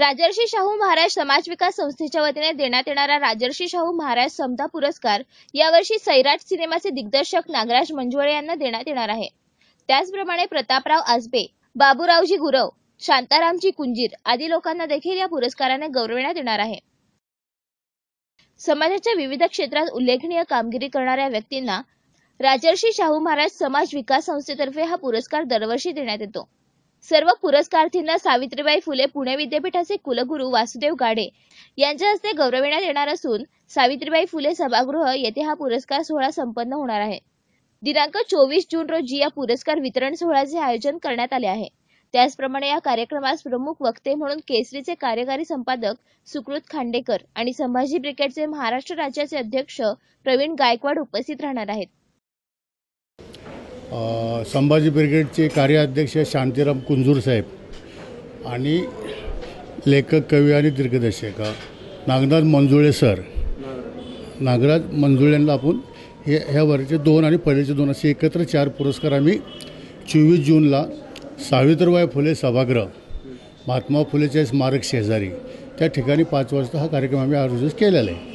राजर्षी शाहू महाराज समाज विकास संस्थेच्या वतीने देण्यात येणारा राजर्षी शाहू महाराज समता पुरस्कार यावर्षी सैराट सिनेमाचे दिग्दर्शक नागराज मंजुळे यांना देण्यात येणार आहे त्याचप्रमाणे प्रतापराव आजबे बाबूरावजी गुरव शांतारामजी कुंजीर आदी लोकांना देखील या पुरस्काराने गौरविण्यात येणार आहे समाजाच्या विविध क्षेत्रात उल्लेखनीय कामगिरी करणाऱ्या व्यक्तींना राजर्षी शाहू महाराज समाज विकास संस्थेतर्फे हा पुरस्कार दरवर्षी देण्यात येतो सर्व पुरस्कारार्थींना सावित्रीबाई फुले पुणे विद्यापीठाचे कुलगुरू वासुदेव गाडे यांच्या हस्ते गौरविण्यात येणार असून सावित्रीबाई फुले सभागृह येथे हा पुरस्कार सोहळा संपन्न होणार आहे दिनांक चोवीस जून रोजी या पुरस्कार वितरण सोहळ्याचे आयोजन करण्यात आले आहे त्याचप्रमाणे या कार्यक्रमास प्रमुख वक्ते म्हणून केसरीचे कार्यकारी संपादक सुकृत खांडेकर आणि संभाजी ब्रिगेडचे महाराष्ट्र राज्याचे अध्यक्ष प्रवीण गायकवाड उपस्थित राहणार आहेत संभाजी ब्रिगेडचे कार्याध्यक्ष शांतीराम कुंजूर साहेब आणि लेखक कवी आणि दिग्दर्शक नागनाथ मंजुळे सर नागराज यांना आपण हे ह्या वर्षाचे दोन आणि पहिलेचे दोन असे एकत्र चार पुरस्कार आम्ही चोवीस जूनला सावित्रीबाई फुले सभागृह महात्मा फुलेचे स्मारक शेजारी त्या ठिकाणी पाच वाजता हा कार्यक्रम आम्ही आयोजित केलेला आहे